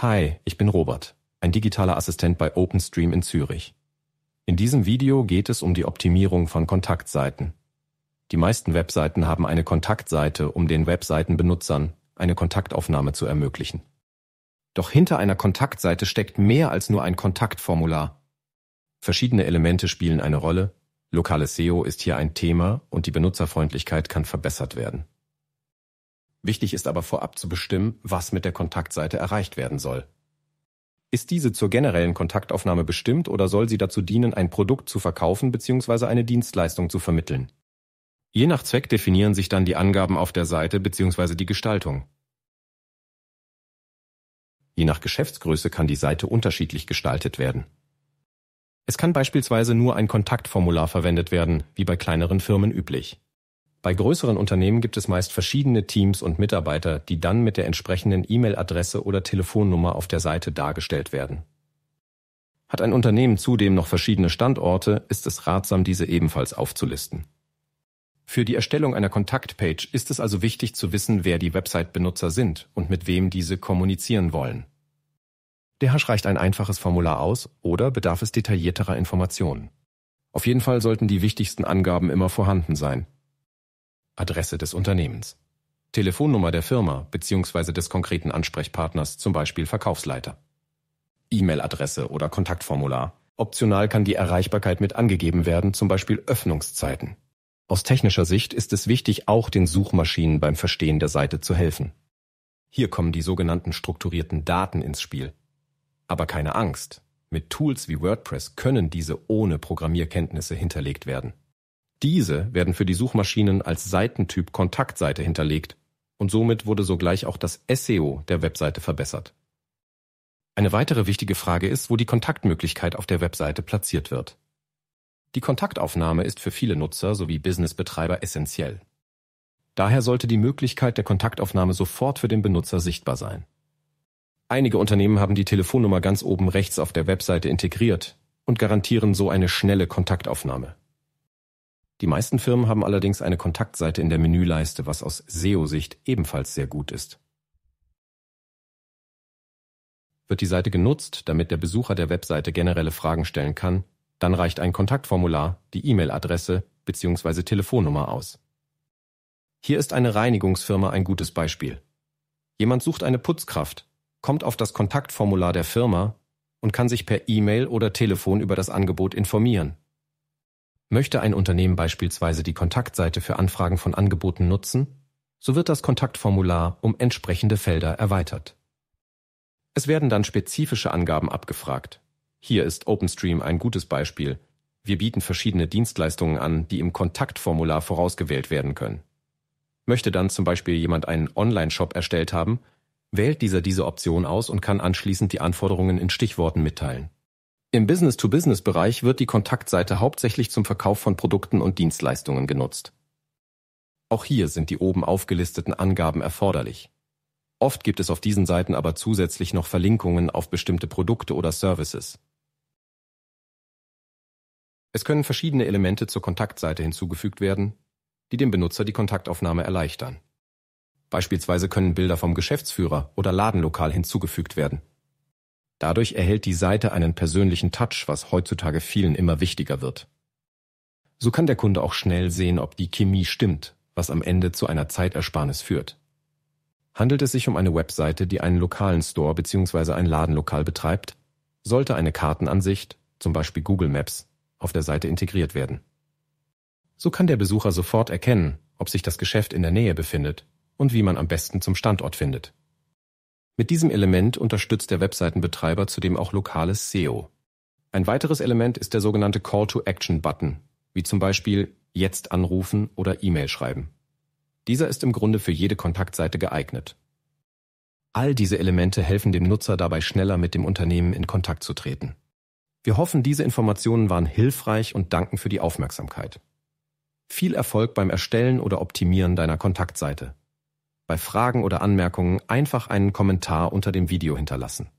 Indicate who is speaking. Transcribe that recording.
Speaker 1: Hi, ich bin Robert, ein digitaler Assistent bei OpenStream in Zürich. In diesem Video geht es um die Optimierung von Kontaktseiten. Die meisten Webseiten haben eine Kontaktseite, um den Webseitenbenutzern eine Kontaktaufnahme zu ermöglichen. Doch hinter einer Kontaktseite steckt mehr als nur ein Kontaktformular. Verschiedene Elemente spielen eine Rolle, lokale SEO ist hier ein Thema und die Benutzerfreundlichkeit kann verbessert werden. Wichtig ist aber vorab zu bestimmen, was mit der Kontaktseite erreicht werden soll. Ist diese zur generellen Kontaktaufnahme bestimmt oder soll sie dazu dienen, ein Produkt zu verkaufen bzw. eine Dienstleistung zu vermitteln? Je nach Zweck definieren sich dann die Angaben auf der Seite bzw. die Gestaltung. Je nach Geschäftsgröße kann die Seite unterschiedlich gestaltet werden. Es kann beispielsweise nur ein Kontaktformular verwendet werden, wie bei kleineren Firmen üblich. Bei größeren Unternehmen gibt es meist verschiedene Teams und Mitarbeiter, die dann mit der entsprechenden E-Mail-Adresse oder Telefonnummer auf der Seite dargestellt werden. Hat ein Unternehmen zudem noch verschiedene Standorte, ist es ratsam, diese ebenfalls aufzulisten. Für die Erstellung einer Kontaktpage ist es also wichtig zu wissen, wer die Website-Benutzer sind und mit wem diese kommunizieren wollen. Der Hash reicht ein einfaches Formular aus oder bedarf es detaillierterer Informationen. Auf jeden Fall sollten die wichtigsten Angaben immer vorhanden sein, Adresse des Unternehmens, Telefonnummer der Firma bzw. des konkreten Ansprechpartners, zum Beispiel Verkaufsleiter, E-Mail-Adresse oder Kontaktformular. Optional kann die Erreichbarkeit mit angegeben werden, zum Beispiel Öffnungszeiten. Aus technischer Sicht ist es wichtig, auch den Suchmaschinen beim Verstehen der Seite zu helfen. Hier kommen die sogenannten strukturierten Daten ins Spiel. Aber keine Angst, mit Tools wie WordPress können diese ohne Programmierkenntnisse hinterlegt werden. Diese werden für die Suchmaschinen als Seitentyp Kontaktseite hinterlegt und somit wurde sogleich auch das SEO der Webseite verbessert. Eine weitere wichtige Frage ist, wo die Kontaktmöglichkeit auf der Webseite platziert wird. Die Kontaktaufnahme ist für viele Nutzer sowie Businessbetreiber essentiell. Daher sollte die Möglichkeit der Kontaktaufnahme sofort für den Benutzer sichtbar sein. Einige Unternehmen haben die Telefonnummer ganz oben rechts auf der Webseite integriert und garantieren so eine schnelle Kontaktaufnahme. Die meisten Firmen haben allerdings eine Kontaktseite in der Menüleiste, was aus SEO-Sicht ebenfalls sehr gut ist. Wird die Seite genutzt, damit der Besucher der Webseite generelle Fragen stellen kann, dann reicht ein Kontaktformular, die E-Mail-Adresse bzw. Telefonnummer aus. Hier ist eine Reinigungsfirma ein gutes Beispiel. Jemand sucht eine Putzkraft, kommt auf das Kontaktformular der Firma und kann sich per E-Mail oder Telefon über das Angebot informieren. Möchte ein Unternehmen beispielsweise die Kontaktseite für Anfragen von Angeboten nutzen, so wird das Kontaktformular um entsprechende Felder erweitert. Es werden dann spezifische Angaben abgefragt. Hier ist OpenStream ein gutes Beispiel. Wir bieten verschiedene Dienstleistungen an, die im Kontaktformular vorausgewählt werden können. Möchte dann zum Beispiel jemand einen Online-Shop erstellt haben, wählt dieser diese Option aus und kann anschließend die Anforderungen in Stichworten mitteilen. Im Business-to-Business-Bereich wird die Kontaktseite hauptsächlich zum Verkauf von Produkten und Dienstleistungen genutzt. Auch hier sind die oben aufgelisteten Angaben erforderlich. Oft gibt es auf diesen Seiten aber zusätzlich noch Verlinkungen auf bestimmte Produkte oder Services. Es können verschiedene Elemente zur Kontaktseite hinzugefügt werden, die dem Benutzer die Kontaktaufnahme erleichtern. Beispielsweise können Bilder vom Geschäftsführer oder Ladenlokal hinzugefügt werden. Dadurch erhält die Seite einen persönlichen Touch, was heutzutage vielen immer wichtiger wird. So kann der Kunde auch schnell sehen, ob die Chemie stimmt, was am Ende zu einer Zeitersparnis führt. Handelt es sich um eine Webseite, die einen lokalen Store bzw. ein Ladenlokal betreibt, sollte eine Kartenansicht, zum Beispiel Google Maps, auf der Seite integriert werden. So kann der Besucher sofort erkennen, ob sich das Geschäft in der Nähe befindet und wie man am besten zum Standort findet. Mit diesem Element unterstützt der Webseitenbetreiber zudem auch lokales SEO. Ein weiteres Element ist der sogenannte Call-to-Action-Button, wie zum Beispiel Jetzt anrufen oder E-Mail schreiben. Dieser ist im Grunde für jede Kontaktseite geeignet. All diese Elemente helfen dem Nutzer dabei, schneller mit dem Unternehmen in Kontakt zu treten. Wir hoffen, diese Informationen waren hilfreich und danken für die Aufmerksamkeit. Viel Erfolg beim Erstellen oder Optimieren deiner Kontaktseite. Bei Fragen oder Anmerkungen einfach einen Kommentar unter dem Video hinterlassen.